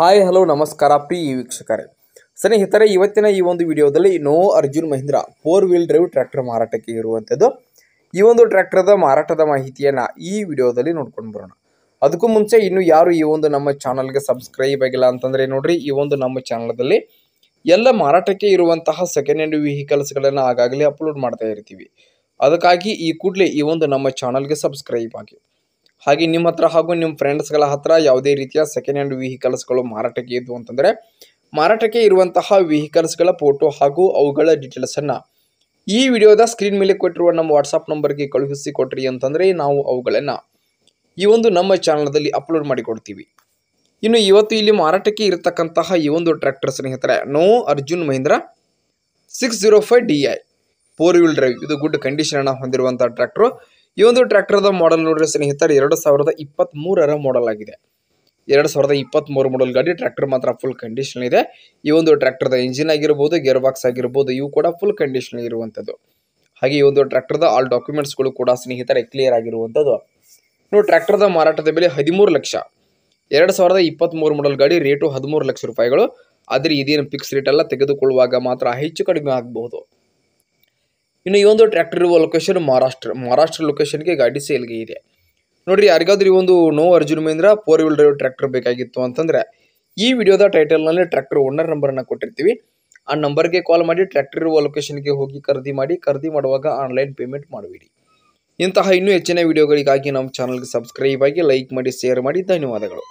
hi hello ನಮಸ್ಕಾರ P ವೀಕ್ಷಕರೇ ಸ್ನೇಹಿತರೆ ಇವತ್ತಿನ ಈ ಒಂದು ವಿಡಿಯೋದಲ್ಲಿ ನೋ Arjun Mahindra four wheel drive tractor ಮಾರಾಟಕ್ಕೆ ಇರುವಂಥದ್ದು ಈ ಒಂದು ಟ್ರ್ಯಾಕ್ಟರ್ದ ಮಾರಾಟದ ಮಾಹಿತಿಯನ್ನು ಈ ವಿಡಿಯೋದಲ್ಲಿ ನೋಡ್ಕೊಂಡು ಬರೋಣ ಅದಕ್ಕೂ ಮುಂಚೆ ಇನ್ನು ಯಾರು ಈ ಒಂದು ನಮ್ಮ ಚಾನಲ್ಗೆ ಸಬ್ಸ್ಕ್ರೈಬ್ ಆಗಿಲ್ಲ ಅಂತಂದರೆ ನೋಡಿರಿ ಈ ಒಂದು ನಮ್ಮ ಚಾನಲ್ದಲ್ಲಿ ಎಲ್ಲ ಮಾರಾಟಕ್ಕೆ ಇರುವಂತಹ ಸೆಕೆಂಡ್ ಹ್ಯಾಂಡ್ ವೆಹಿಕಲ್ಸ್ಗಳನ್ನು ಆಗಾಗಲೇ ಅಪ್ಲೋಡ್ ಮಾಡ್ತಾ ಇರ್ತೀವಿ ಅದಕ್ಕಾಗಿ ಈ ಕೂಡಲೇ ಈ ಒಂದು ನಮ್ಮ ಚಾನಲ್ಗೆ ಸಬ್ಸ್ಕ್ರೈಬ್ ಆಗಿ ಹಾಗೆ ನಿಮ್ಮ ಹತ್ರ ಹಾಗೂ ನಿಮ್ಮ ಫ್ರೆಂಡ್ಸ್ಗಳ ಹತ್ರ ಯಾವುದೇ ರೀತಿಯ ಸೆಕೆಂಡ್ ಹ್ಯಾಂಡ್ ವೆಹಿಕಲ್ಸ್ಗಳು ಮಾರಾಟಕ್ಕೆ ಇದ್ವು ಅಂತಂದರೆ ಮಾರಾಟಕ್ಕೆ ಇರುವಂತಹ ವೆಹಿಕಲ್ಸ್ಗಳ ಫೋಟೋ ಹಾಗೂ ಅವುಗಳ ಡೀಟೇಲ್ಸನ್ನು ಈ ವಿಡಿಯೋದ ಸ್ಕ್ರೀನ್ ಮೇಲೆ ಕೊಟ್ಟಿರುವ ನಮ್ಮ ವಾಟ್ಸಪ್ ನಂಬರ್ಗೆ ಕಳುಹಿಸಿ ಕೊಟ್ರಿ ಅಂತಂದರೆ ನಾವು ಅವುಗಳನ್ನು ಈ ಒಂದು ನಮ್ಮ ಚಾನಲ್ದಲ್ಲಿ ಅಪ್ಲೋಡ್ ಮಾಡಿಕೊಡ್ತೀವಿ ಇನ್ನು ಇವತ್ತು ಇಲ್ಲಿ ಮಾರಾಟಕ್ಕೆ ಇರತಕ್ಕಂತಹ ಈ ಒಂದು ಟ್ರ್ಯಾಕ್ಟರ್ ಸ್ನೇಹಿತರೆ ನೋ Arjun Mahindra six zero five D I four wheel drive ಇದು ಗುಡ್ ಕಂಡೀಷನನ್ನು ಹೊಂದಿರುವಂಥ ಟ್ರ್ಯಾಕ್ಟ್ರು ಈ ಒಂದು ಟ್ರ್ಯಾಕ್ಟರ್ದ ಮಾಡೆಲ್ ನೋಡಿದ್ರೆ ಸ್ನೇಹಿತರೆ ಎರಡು ಸಾವಿರದ ಮೂರರ ಮಾಡೆಲ್ ಆಗಿದೆ ಎರಡು ಸಾವಿರದ ಮೂರು ಮಾಡಲ್ ಗಾಡಿ ಟ್ರ್ಯಾಕ್ಟರ್ ಮಾತ್ರ ಫುಲ್ ಕಂಡೀಷನ್ ಇದೆ ಈ ಒಂದು ಟ್ರ್ಯಾಕ್ಟರ್ದ ಇಂಜಿನ್ ಆಗಿರ್ಬೋದು ಗೇರ್ ಬಾಕ್ಸ್ ಆಗಿರ್ಬೋದು ಇವು ಕೂಡ ಫುಲ್ ಕಂಡೀಷನ್ ಇರುವಂಥದ್ದು ಹಾಗೆ ಈ ಒಂದು ಟ್ರ್ಯಾಕ್ಟರ್ದ ಆಲ್ ಡಾಕ್ಯುಮೆಂಟ್ಸ್ಗಳು ಕೂಡ ಸ್ನೇಹಿತರೆ ಕ್ಲಿಯರ್ ಆಗಿರುವಂಥದ್ದು ನೋಡಿ ಟ್ರ್ಯಾಕ್ಟರ್ದ ಮಾರಾಟದ ಬೆಲೆ ಹದಿಮೂರು ಲಕ್ಷ ಎರಡು ಸಾವಿರದ ಮೂರು ಮಾಡಲ್ ಗಾಡಿ ರೇಟು ಹದಿಮೂರು ಲಕ್ಷ ರೂಪಾಯಿಗಳು ಆದರೆ ಇದೇನು ಫಿಕ್ಸ್ ರೇಟ್ ಎಲ್ಲ ತೆಗೆದುಕೊಳ್ಳುವಾಗ ಮಾತ್ರ ಹೆಚ್ಚು ಕಡಿಮೆ ಆಗಬಹುದು ಇನ್ನು ಈ ಒಂದು ಟ್ರ್ಯಾಕ್ಟರ್ ಇರುವ ಲೊಕೇಶನ್ ಮಹಾರಾಷ್ಟ್ರ ಮಹಾರಾಷ್ಟ್ರ ಲೊಕೇಶನ್ಗೆ ಗಾಡಿ ಸೇಲ್ಗೆ ಇದೆ ನೋಡಿರಿ ಯಾರಿಗಾದ್ರೂ ಈ ಒಂದು ನೋ Arjun Mahindra four wheel drive tractor ಬೇಕಾಗಿತ್ತು ಅಂತಂದರೆ ಈ ವಿಡಿಯೋದ ಟೈಟಲ್ನಲ್ಲಿ ಟ್ರ್ಯಾಕ್ಟರ್ ಓನರ್ ನಂಬರನ್ನು ಕೊಟ್ಟಿರ್ತೀವಿ ಆ ನಂಬರ್ಗೆ ಕಾಲ್ ಮಾಡಿ ಟ್ರ್ಯಾಕ್ಟರ್ ಇರುವ ಲೊಕೇಶನ್ಗೆ ಹೋಗಿ ಖರೀದಿ ಮಾಡಿ ಖರೀದಿ ಮಾಡುವಾಗ ಆನ್ಲೈನ್ ಪೇಮೆಂಟ್ ಮಾಡಬೇಡಿ ಇಂತಹ ಇನ್ನೂ ಹೆಚ್ಚಿನ ವಿಡಿಯೋಗಳಿಗಾಗಿ ನಮ್ಮ ಚಾನಲ್ಗೆ ಸಬ್ಸ್ಕ್ರೈಬ್ ಆಗಿ ಲೈಕ್ ಮಾಡಿ ಶೇರ್ ಮಾಡಿ ಧನ್ಯವಾದಗಳು